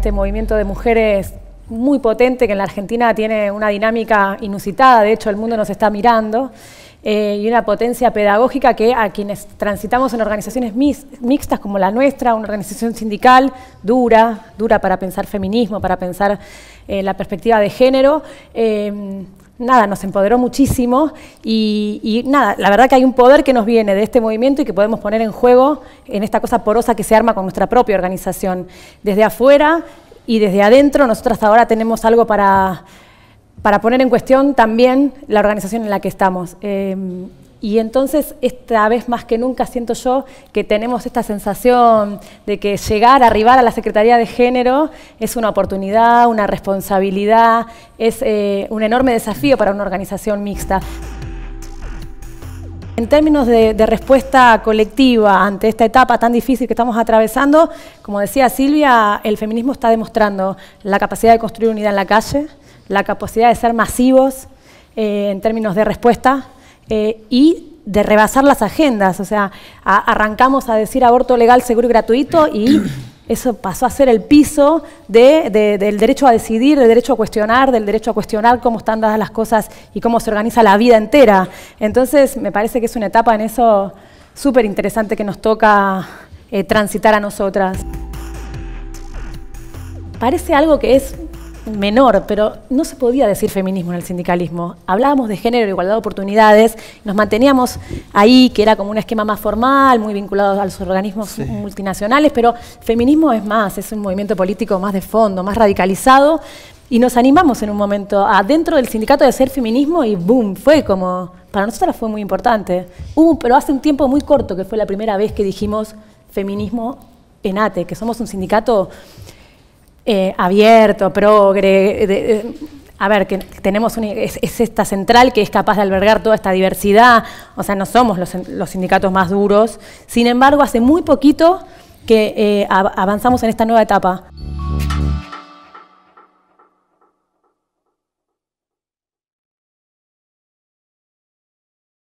este movimiento de mujeres muy potente que en la Argentina tiene una dinámica inusitada, de hecho el mundo nos está mirando, eh, y una potencia pedagógica que a quienes transitamos en organizaciones mixtas como la nuestra, una organización sindical dura, dura para pensar feminismo, para pensar eh, la perspectiva de género, eh, nada, nos empoderó muchísimo y, nada, la verdad que hay un poder que nos viene de este movimiento y que podemos poner en juego en esta cosa porosa que se arma con nuestra propia organización. Desde afuera y desde adentro, nosotras ahora tenemos algo para, para poner en cuestión también la organización en la que estamos. Em, y entonces, esta vez más que nunca, siento yo que tenemos esta sensación de que llegar, a arribar a la Secretaría de Género es una oportunidad, una responsabilidad, es eh, un enorme desafío para una organización mixta. En términos de, respuesta colectiva ante esta etapa tan difícil que estamos atravesando, como decía Silvia, el feminismo está demostrando la capacidad de construir unidad en la calle, la capacidad de ser masivos eh, en términos de respuesta, eh, y de rebasar las agendas. O sea, arrancamos a decir aborto legal, seguro y gratuito y eso pasó a ser el piso del derecho a decidir, del derecho a cuestionar, del derecho a cuestionar cómo están dadas las cosas y cómo se organiza la vida entera. Entonces, me parece que es una etapa en eso súper interesante que nos toca eh, transitar a nosotras. Parece algo que es menor, pero no se podía decir feminismo en el sindicalismo. Hablábamos de género, igualdad de oportunidades, nos manteníamos ahí, que era como un esquema más formal, muy vinculado a los organismos multinacionales, pero feminismo es más, es un movimiento político más de fondo, más radicalizado, y nos animamos en un momento adentro del sindicato de hacer feminismo y boom, fue como, para nosotras fue muy importante. pero hace un tiempo muy corto que fue la primera vez que dijimos feminismo en ATE, que somos un sindicato eh, abierto, progre, eh, a ver, que tenemos es, esta central que es capaz de albergar toda esta diversidad, o sea, no somos los, los sindicatos más duros, sin embargo, hace muy poquito que eh, avanzamos en esta nueva etapa,